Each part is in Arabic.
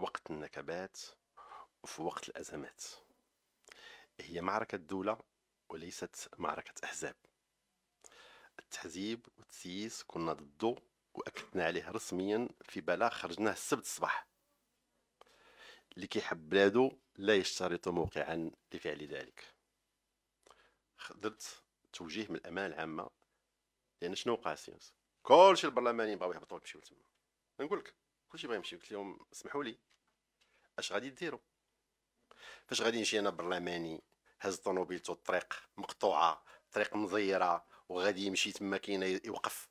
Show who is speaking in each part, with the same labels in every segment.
Speaker 1: وقت النكبات وفي وقت الأزمات هي معركة دولة وليست معركة أحزاب التحزيب والتسييس كنا ضده وأكدنا عليه رسميا في بلاغ خرجناه السبت الصباح اللي كيحب بلادو لا يشترط موقعا لفعل ذلك خدرت توجيه من الامانه العامه لان شنو وقع السينس كلشي البرلمانيين بغاو يهبطوا يمشيو تما نقولك لك كلشي بغا يمشي قلت لهم اسمحوا لي اش غادي ديروا فاش غادي نمشي انا برلماني هز طوموبيلته الطريق مقطوعه طريق مزيره وغادي يمشي تما كاينه يوقف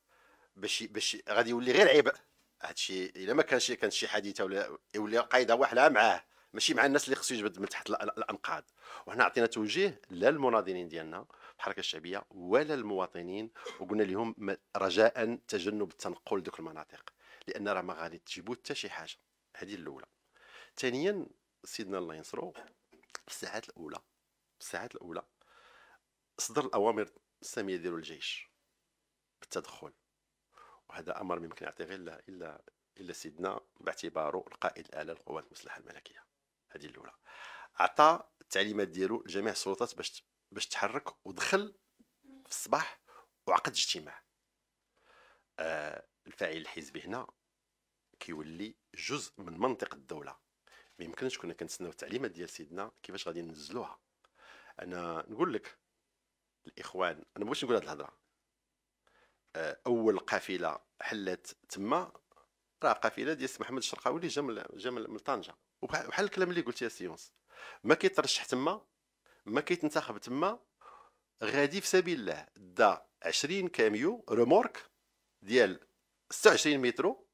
Speaker 1: باش باش غادي يولي غير عبء هادشي الا ما كانش كانت شي حادثه ولا يولي قايده واحد معاه ماشي مع الناس اللي خصو يجبد من تحت الانقاض وهنا عطينا توجيه لا المناضلين ديالنا الحركه الشعبيه ولا المواطنين وقلنا لهم رجاء تجنب التنقل دوك المناطق لان راه ما غادي تجيبو حتى شي حاجه هذه الاولى ثانيا سيدنا الله ينصرو في الساعات الاولى في الساعات الاولى صدر الاوامر الساميه ديالو الجيش بالتدخل وهذا امر ممكن يعطي غير الا الا الا سيدنا باعتباره القائد الاعلى للقوات المسلحه الملكيه هذه الاولى عطى التعليمات ديالو لجميع السلطات باش باش تحرك ودخل في الصباح وعقد اجتماع آه الفاعل الحزبي هنا كيولي جزء من منطق الدوله ما يمكنش كنا كنتسناو التعليمات ديال سيدنا كيفاش غادي ننزلوها انا نقول لك الاخوان انا بغيتش نقول هاد الهضره آه، اول قافله حلت تما راه قافله ديال سي محمد الشرقاوي اللي جا من جا من طنجه وبحال الكلام اللي قلت يا سيونس ما كيترشح تما ما كيتنتخب تما غادي في سبيل الله دا 20 كاميو رومورك ديال 26 مترو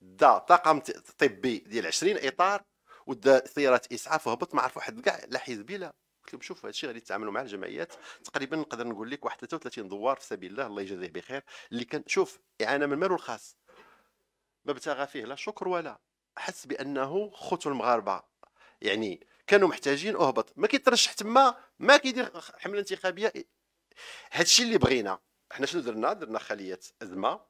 Speaker 1: دا طاقم طبي ديال 20 اطار ودا سيارات اسعاف وهبط ما عرف واحد كاع لا لا قلت لهم شوف هادشي غادي يتعاملوا مع الجمعيات تقريبا نقدر نقول لك واحد 33 دوار في سبيل الله الله يجازيه بخير اللي كان شوف اعانه من ماله الخاص ما ابتغى فيه لا شكر ولا حس بانه خوتو المغاربه يعني كانوا محتاجين اهبط ما كيترشح تما ما كيدير حمله انتخابيه هادشي اللي بغينا حنا شنو درنا درنا خليه ازمه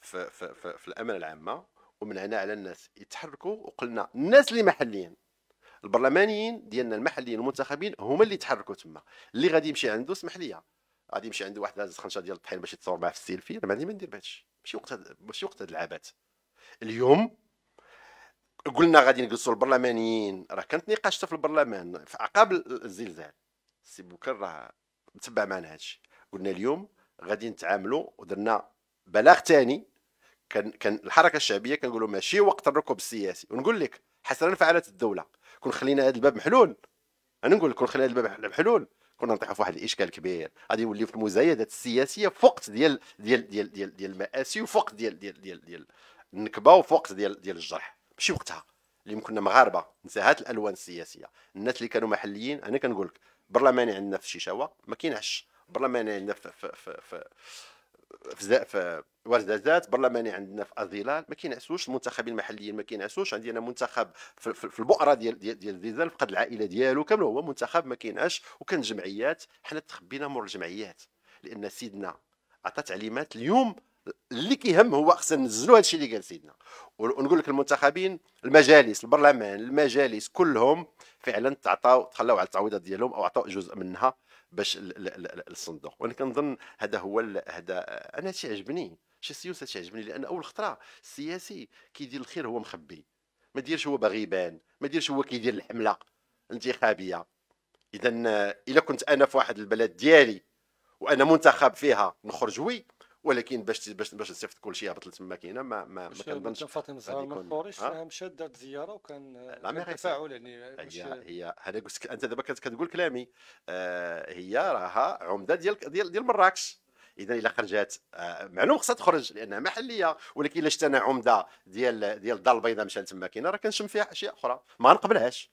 Speaker 1: في, في, في, في الامانه العامه ومنعنا على الناس يتحركوا وقلنا الناس اللي محليين البرلمانيين ديالنا المحليين المنتخبين هما اللي تحركوا تما اللي غادي يمشي عنده اسمح لي غادي يمشي عنده واحد هاز خنشه ديال الطحين باش يتصور معاه في السيلفي انا ما عندي ما ندير بهادشي ماشي وقت ماشي وقت العابات اليوم قلنا غادي نجلسوا البرلمانيين راه كانت نقاش في البرلمان في عقاب الزلزال سي بوكر راه متبع معنا هادشي قلنا اليوم غادي نتعاملوا ودرنا بلاغ ثاني كان كان الحركه الشعبيه كنقولوا ماشي وقت الركوب السياسي ونقول لك حسنا فعلت الدوله كون خلينا هذا الباب محلول انا نقول كون خلينا هذا الباب محلول كنا نطيحوا في واحد الاشكال كبير غادي يولي في المزايدات السياسيه في وقت ديال ديال ديال ديال ديال المآسي وفي وقت ديال ديال ديال ديال النكبه وفي وقت ديال ديال الجرح ماشي وقتها اللي كنا مغاربه نساهات الالوان السياسيه الناس اللي كانوا محليين انا كنقول لك برلماني عندنا في الشيشاوه ما كاينعش برلماني عندنا في, في, في, في في وردة ذات برلماني عندنا في ازيلال ما كينعسوش المنتخبين المحليين ما كينعسوش عندنا منتخب في, البؤره ديال ديال ديال زيزال فقد العائله ديالو كامل هو منتخب ما كينعش وكان جمعيات حنا تخبينا مور الجمعيات لان سيدنا عطى تعليمات اليوم اللي كيهم هو خصنا ننزلوا هذا الشيء اللي قال سيدنا ونقول لك المنتخبين المجالس البرلمان المجالس كلهم فعلا تعطاو تخلاو على التعويضات ديالهم او عطاو جزء منها باش الصندوق وانا كنظن هذا هو هذا انا تيعجبني شي سياسه عجبني لان اول خطره السياسي كيدير الخير هو مخبي ما ديرش هو باغي يبان ما ديرش هو كيدير الحمله الانتخابيه اذا الا كنت انا في واحد البلد ديالي وانا منتخب فيها نخرج وي ولكن باش باش باش تصيفط كل شيء هبط لتما ما ما ما كنظنش فاطمه الزهراء ما المنفوريش مشات دارت زياره وكان تفاعل يعني هي هي هذا قلت انت دابا كتقول كلامي آه هي راها عمده ديال ديال ديال مراكش اذا الا خرجات آه، معلوم خصها تخرج لانها محليه ولكن الا شفت انا عمده ديال ديال الدار البيضاء مشات تما كاينه راه كنشم فيها اشياء اخرى ما نقبلهاش